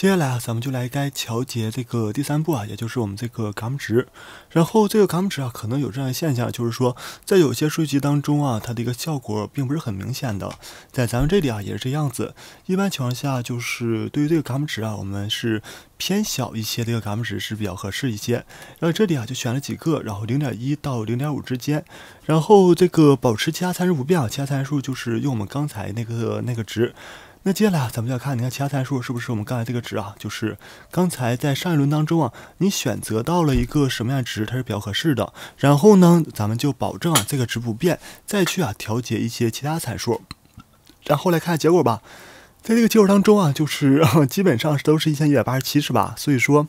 接下来啊，咱们就来该调节这个第三步啊，也就是我们这个 g a 值。然后这个 g a 值啊，可能有这样的现象，就是说在有些数据当中啊，它的一个效果并不是很明显的。在咱们这里啊，也是这样子。一般情况下，就是对于这个 g a 值啊，我们是偏小一些，这个 g a 值是比较合适一些。然后这里啊，就选了几个，然后零点一到零点五之间。然后这个保持其他参数不变啊，其他参数就是用我们刚才那个那个值。那接下来咱们就要看，你看其他参数是不是我们刚才这个值啊，就是刚才在上一轮当中啊，你选择到了一个什么样的值，它是比较合适的。然后呢，咱们就保证啊这个值不变，再去啊调节一些其他参数，然后来看下结果吧。在这个结果当中啊，就是基本上是都是一千一百八十七，是吧？所以说。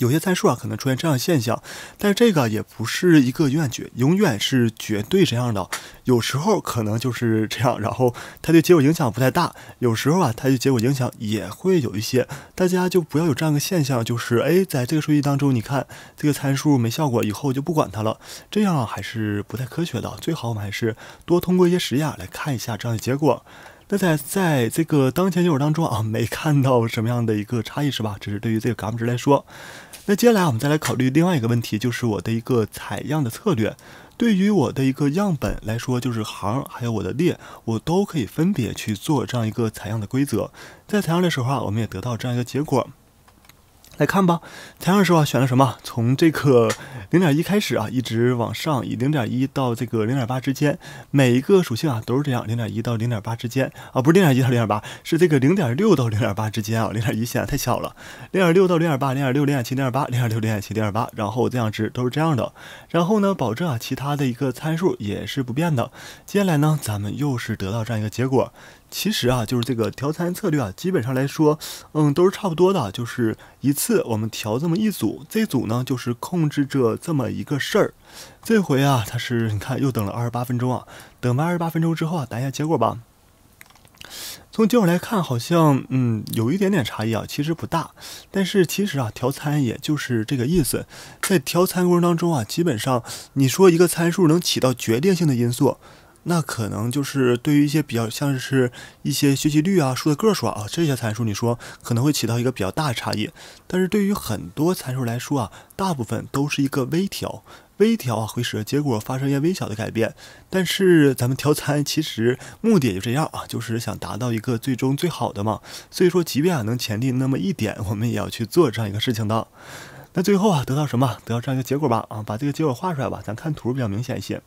有些参数啊，可能出现这样的现象，但是这个也不是一个永远绝，永远是绝对这样的。有时候可能就是这样，然后它对结果影响不太大；有时候啊，它对结果影响也会有一些。大家就不要有这样的现象，就是哎，在这个数据当中，你看这个参数没效果，以后就不管它了，这样还是不太科学的。最好我们还是多通过一些实验来看一下这样的结果。那在在这个当前结果当中啊，没看到什么样的一个差异是吧？这是对于这个 gamma 值来说。那接下来我们再来考虑另外一个问题，就是我的一个采样的策略。对于我的一个样本来说，就是行还有我的列，我都可以分别去做这样一个采样的规则。在采样的时候啊，我们也得到这样一个结果。来看吧，前二十啊，选了什么？从这个零点一开始啊，一直往上，以零点一到这个零点八之间，每一个属性啊都是这样，零点一到零点八之间啊，不是零点一到零点八，是这个零点六到零点八之间啊，零点一显得太小了，零点六到零点八，零点六零点七零点八零点六零点七零点八，然后这样值都是这样的，然后呢，保证啊其他的一个参数也是不变的，接下来呢，咱们又是得到这样一个结果。其实啊，就是这个调参策略啊，基本上来说，嗯，都是差不多的。就是一次我们调这么一组，这组呢就是控制着这么一个事儿。这回啊，它是你看又等了二十八分钟啊，等完二十八分钟之后啊，等一下结果吧。从结果来看，好像嗯有一点点差异啊，其实不大。但是其实啊，调参也就是这个意思，在调参过程当中啊，基本上你说一个参数能起到决定性的因素。那可能就是对于一些比较像是一些学习率啊、数的个数啊这些参数，你说可能会起到一个比较大的差异。但是对于很多参数来说啊，大部分都是一个微调，微调啊会使结果发生一些微小的改变。但是咱们调参其实目的也就这样啊，就是想达到一个最终最好的嘛。所以说，即便啊能前进那么一点，我们也要去做这样一个事情的。那最后啊得到什么？得到这样一个结果吧啊，把这个结果画出来吧，咱看图比较明显一些。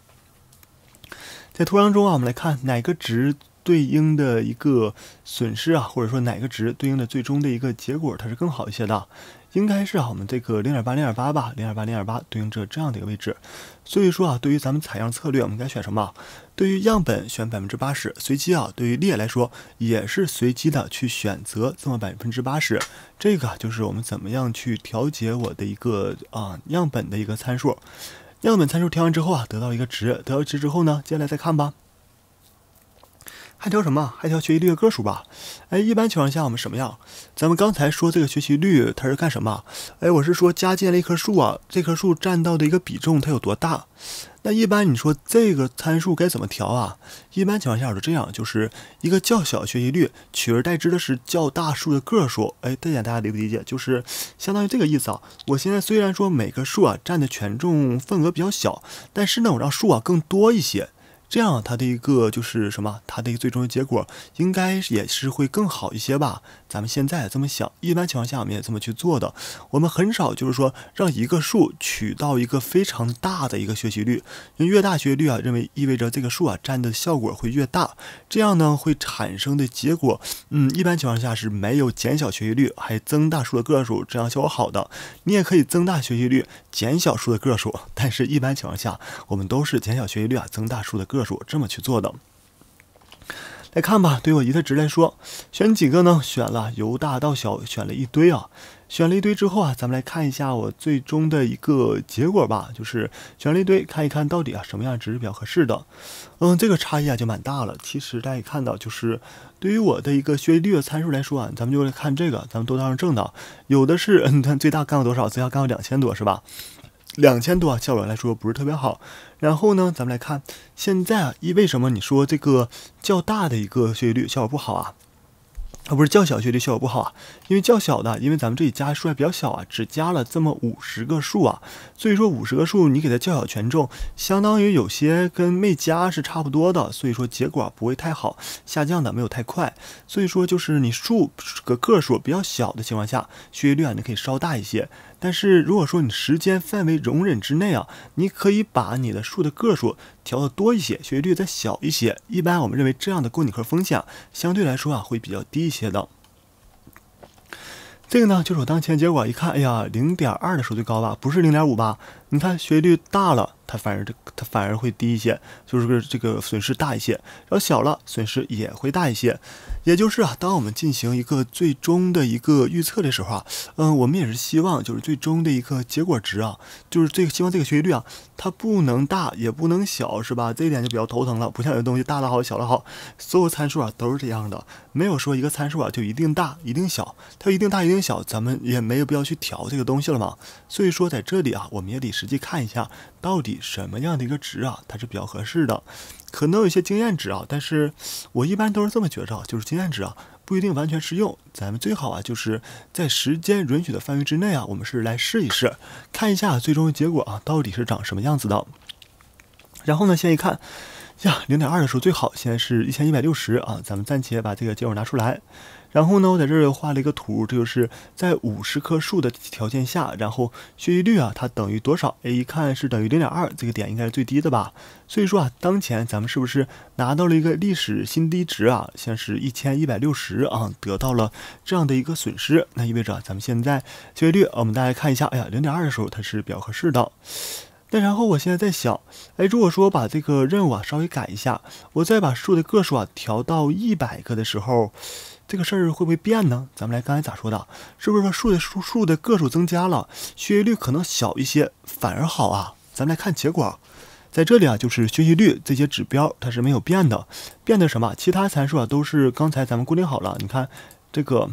在图当中啊，我们来看哪个值对应的一个损失啊，或者说哪个值对应的最终的一个结果，它是更好一些的，应该是啊，我们这个零点八零点八吧，零点八零点八对应着这样的一个位置。所以说啊，对于咱们采样策略，我们该选什么？对于样本选百分之八十随机啊，对于列来说也是随机的去选择这么百分之八十，这个就是我们怎么样去调节我的一个啊样本的一个参数。样本参数填完之后啊，得到一个值，得到值之后呢，接下来再看吧。还调什么？还调学习率的个数吧。哎，一般情况下我们什么样？咱们刚才说这个学习率它是干什么？哎，我是说加建了一棵树啊，这棵树占到的一个比重它有多大？那一般你说这个参数该怎么调啊？一般情况下我这样，就是一个较小学习率，取而代之的是较大数的个数。哎，这点大家理不理解？就是相当于这个意思啊。我现在虽然说每棵树啊占的权重份额比较小，但是呢，我让树啊更多一些。这样，它的一个就是什么？它的一个最终的结果应该也是会更好一些吧？咱们现在这么想，一般情况下我们也这么去做的。我们很少就是说让一个数取到一个非常大的一个学习率，因为越大学习率啊，认为意味着这个数啊占的效果会越大。这样呢，会产生的结果，嗯，一般情况下是没有减小学习率还增大数的个数这样效果好的。你也可以增大学习率减小数的个数，但是一般情况下我们都是减小学习率啊，增大数的个。是我这么去做的。来看吧，对我一的值来说，选几个呢？选了，由大到小选了一堆啊。选了一堆之后啊，咱们来看一下我最终的一个结果吧，就是选了一堆，看一看到底啊什么样值是比较合适的。嗯，这个差异啊就蛮大了。其实大家看到，就是对于我的一个学习率的参数来说啊，咱们就来看这个，咱们都当成正的。有的是，你看最大干了多少？最大干了两千多是吧？两千多啊，效果来说不是特别好。然后呢，咱们来看现在啊，一为什么你说这个较大的一个学习率效果不好啊？啊，不是较小学习率效果不好啊，因为较小的，因为咱们这里加数还比较小啊，只加了这么五十个数啊，所以说五十个数你给它较小权重，相当于有些跟没加是差不多的，所以说结果不会太好，下降的没有太快。所以说就是你数个个数比较小的情况下，学习率啊你可以稍大一些。但是如果说你时间范围容忍之内啊，你可以把你的数的个数调的多一些，学习率再小一些。一般我们认为这样的过给和风险相对来说啊会比较低一些的。这个呢就是我当前结果，一看，哎呀，零点二的时候最高吧，不是零点五吧？你看学习率大了，它反而这它反而会低一些，就是这个损失大一些；然后小了，损失也会大一些。也就是啊，当我们进行一个最终的一个预测的时候啊，嗯，我们也是希望就是最终的一个结果值啊，就是最希望这个学习率啊，它不能大也不能小，是吧？这一点就比较头疼了。不像有的东西大了好小了好，所有参数啊都是这样的，没有说一个参数啊就一定大一定小，它一定大一定小，咱们也没有必要去调这个东西了嘛。所以说在这里啊，我们也得是。实际看一下，到底什么样的一个值啊，它是比较合适的。可能有一些经验值啊，但是我一般都是这么觉着，就是经验值啊不一定完全适用。咱们最好啊，就是在时间允许的范围之内啊，我们是来试一试，看一下最终结果啊到底是长什么样子的。然后呢，先一看，呀，零点二的时候最好，现在是一千一百六十啊，咱们暂且把这个结果拿出来。然后呢，我在这儿又画了一个图，这就是在五十棵树的条件下，然后学习率啊，它等于多少？哎，一看是等于零点二，这个点应该是最低的吧。所以说啊，当前咱们是不是拿到了一个历史新低值啊？现是一千一百六十啊，得到了这样的一个损失，那意味着咱们现在学习率我们大家看一下，哎呀，零点二的时候它是比较合适的。再然后，我现在在想，哎，如果说我把这个任务啊稍微改一下，我再把树的个数啊调到一百个的时候，这个事儿会不会变呢？咱们来，刚才咋说的？是不是说树的树树的个数增加了，学习率可能小一些，反而好啊？咱们来看结果，在这里啊，就是学习率这些指标它是没有变的，变的什么？其他参数啊都是刚才咱们固定好了。你看这个。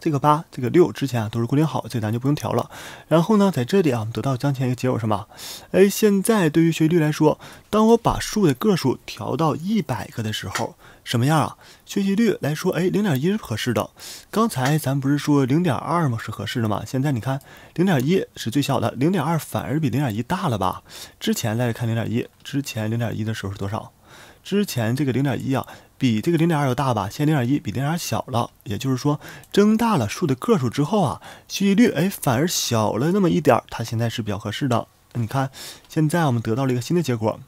这个八，这个六之前啊都是固定好，这个咱就不用调了。然后呢，在这里啊，我们得到当前一个结果是么？哎，现在对于学习率来说，当我把数的个数调到一百个的时候，什么样啊？学习率来说，哎，零点一是合适的。刚才咱不是说零点二吗？是合适的吗？现在你看，零点一是最小的，零点二反而比零点一大了吧？之前再看零点一，之前零点一的时候是多少？之前这个零点一啊，比这个零点二要大吧。现在零点一比零点二小了，也就是说增大了数的个数之后啊，学习率哎反而小了那么一点。它现在是比较合适的。你看，现在我们得到了一个新的结果。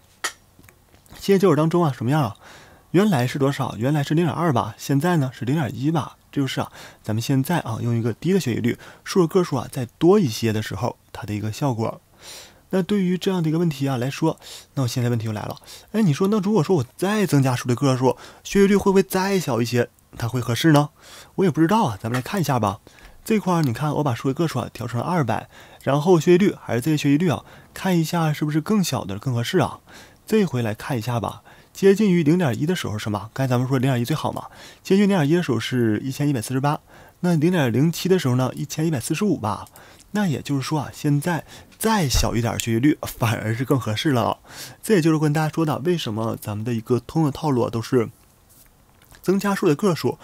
新的结果当中啊，什么样啊？原来是多少？原来是零点二吧。现在呢是零点一吧？这就是啊，咱们现在啊用一个低的学习率，数的个数啊再多一些的时候，它的一个效果。那对于这样的一个问题啊来说，那我现在问题又来了。哎，你说那如果说我再增加数的个数，学习率会不会再小一些，它会合适呢？我也不知道啊，咱们来看一下吧。这块儿你看我把数的个数啊调成了二百，然后学习率还是这些学习率啊，看一下是不是更小的更合适啊。这回来看一下吧，接近于零点一的时候是吗？刚才咱们说零点一最好嘛，接近零点一的时候是一千一百四十八。那零点零七的时候呢，一千一百四十五吧。那也就是说啊，现在再小一点学习率反而是更合适了。这也就是跟大家说的，为什么咱们的一个通用套路都是增加数的个数。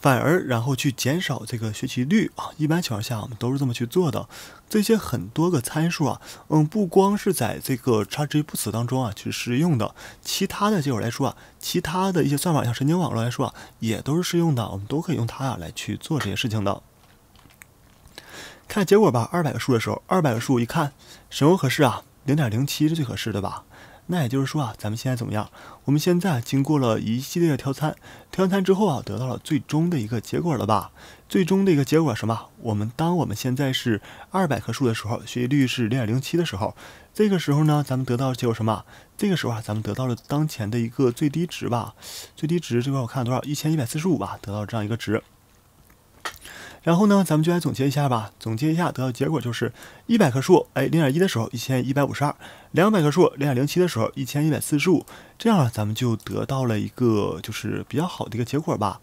反而，然后去减少这个学习率啊，一般情况下我们都是这么去做的。这些很多个参数啊，嗯，不光是在这个差之于不辞当中啊去适用的，其他的，结果来说啊，其他的一些算法，像神经网络来说啊，也都是适用的，我们都可以用它啊来去做这些事情的。看结果吧，二百个数的时候，二百个数一看，什么合适啊？零点零七是最合适的吧？那也就是说啊，咱们现在怎么样？我们现在经过了一系列的调参，调完参之后啊，得到了最终的一个结果了吧？最终的一个结果什么？我们当我们现在是二百棵树的时候，学习率是零点零七的时候，这个时候呢，咱们得到结果什么？这个时候啊，咱们得到了当前的一个最低值吧？最低值这块我看了多少？一千一百四十五吧，得到这样一个值。然后呢，咱们就来总结一下吧。总结一下，得到结果就是一百棵树，哎，零点一的时候，一千一百五十二；两百棵树，零点零七的时候，一千一百四十五。这样，咱们就得到了一个就是比较好的一个结果吧。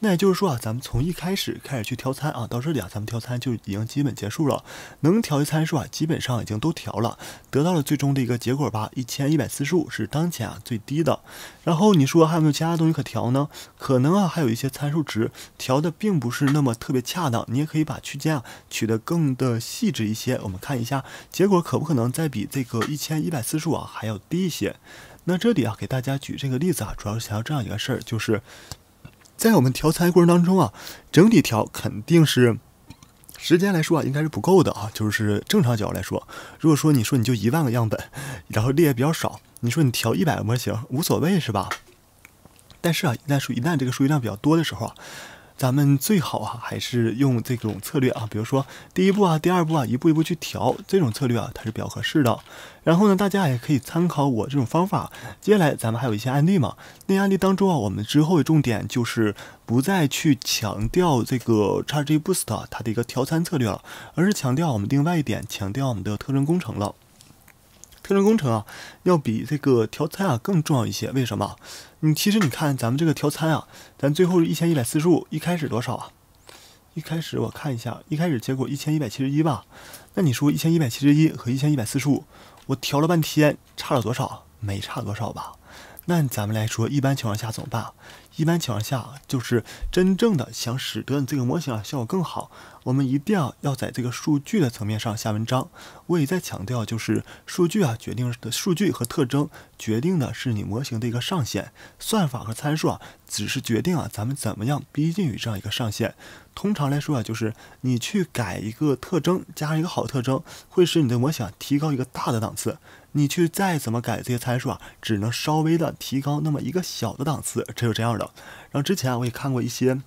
那也就是说啊，咱们从一开始开始去调参啊，到这里啊，咱们调参就已经基本结束了。能调的参数啊，基本上已经都调了，得到了最终的一个结果吧。一千一百四十五是当前啊最低的。然后你说还有没有其他东西可调呢？可能啊，还有一些参数值调的并不是那么特别恰当。你也可以把区间啊取得更的细致一些。我们看一下结果可不可能再比这个一千一百四十五啊还要低一些？那这里啊给大家举这个例子啊，主要是想要这样一个事儿，就是。在我们调参过程当中啊，整体调肯定是时间来说啊，应该是不够的啊。就是正常角度来说，如果说你说你就一万个样本，然后列也比较少，你说你调一百个模型无所谓是吧？但是啊，一旦数一旦这个数据量比较多的时候啊。咱们最好啊，还是用这种策略啊，比如说第一步啊，第二步啊，一步一步去调这种策略啊，它是比较合适的。然后呢，大家也可以参考我这种方法。接下来咱们还有一些案例嘛，那案例当中啊，我们之后的重点就是不再去强调这个叉 g boost 啊，它的一个调参策略了，而是强调我们另外一点，强调我们的特征工程了。特征工程啊，要比这个调参啊更重要一些。为什么？你其实你看咱们这个调参啊，咱最后一千一百四十五，一开始多少啊？一开始我看一下，一开始结果一千一百七十一吧。那你说一千一百七十一和一千一百四十五，我调了半天，差了多少？没差多少吧。那咱们来说，一般情况下怎么办？一般情况下，就是真正的想使得你这个模型啊效果更好，我们一定要要在这个数据的层面上下文章。我也在强调，就是数据啊决定的数据和特征决定的是你模型的一个上限，算法和参数啊只是决定啊咱们怎么样逼近于这样一个上限。通常来说啊，就是你去改一个特征，加上一个好特征，会使你的模型啊、提高一个大的档次。你去再怎么改这些参数啊，只能稍微的提高那么一个小的档次，只有这样的。然后之前啊，我也看过一些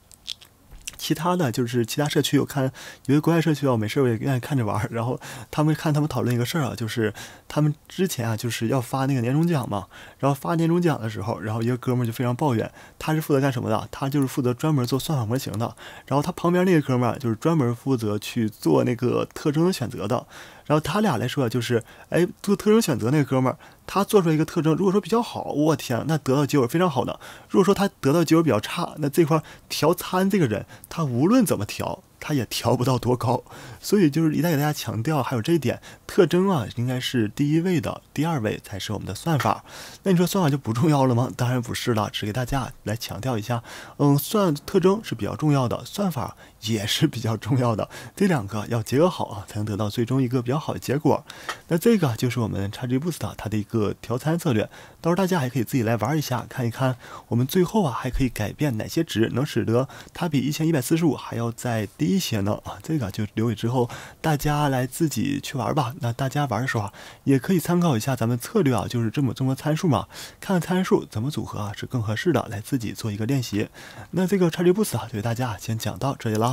其他的就是其他社区，我看有些国外社区啊，没事儿我也愿意看着玩。然后他们看他们讨论一个事儿啊，就是他们之前啊就是要发那个年终奖嘛，然后发年终奖的时候，然后一个哥们儿就非常抱怨，他是负责干什么的？他就是负责专门做算法模型的，然后他旁边那个哥们儿就是专门负责去做那个特征的选择的。然后他俩来说，就是，哎，做特征选择那哥们儿，他做出来一个特征，如果说比较好，我天，那得到结果非常好的；如果说他得到结果比较差，那这块调参这个人，他无论怎么调，他也调不到多高。所以就是一再给大家强调，还有这一点，特征啊应该是第一位的，第二位才是我们的算法。那你说算法就不重要了吗？当然不是了，只给大家来强调一下，嗯，算特征是比较重要的，算法。也是比较重要的，这两个要结合好啊，才能得到最终一个比较好的结果。那这个就是我们叉 gboost 它的一个调参策略，到时候大家还可以自己来玩一下，看一看我们最后啊还可以改变哪些值，能使得它比一千一百四十五还要再低一些呢？啊，这个就留给之后大家来自己去玩吧。那大家玩的时候啊，也可以参考一下咱们策略啊，就是这么这么参数嘛，看参数怎么组合啊是更合适的，来自己做一个练习。那这个叉 gboost 就给大家先讲到这里了。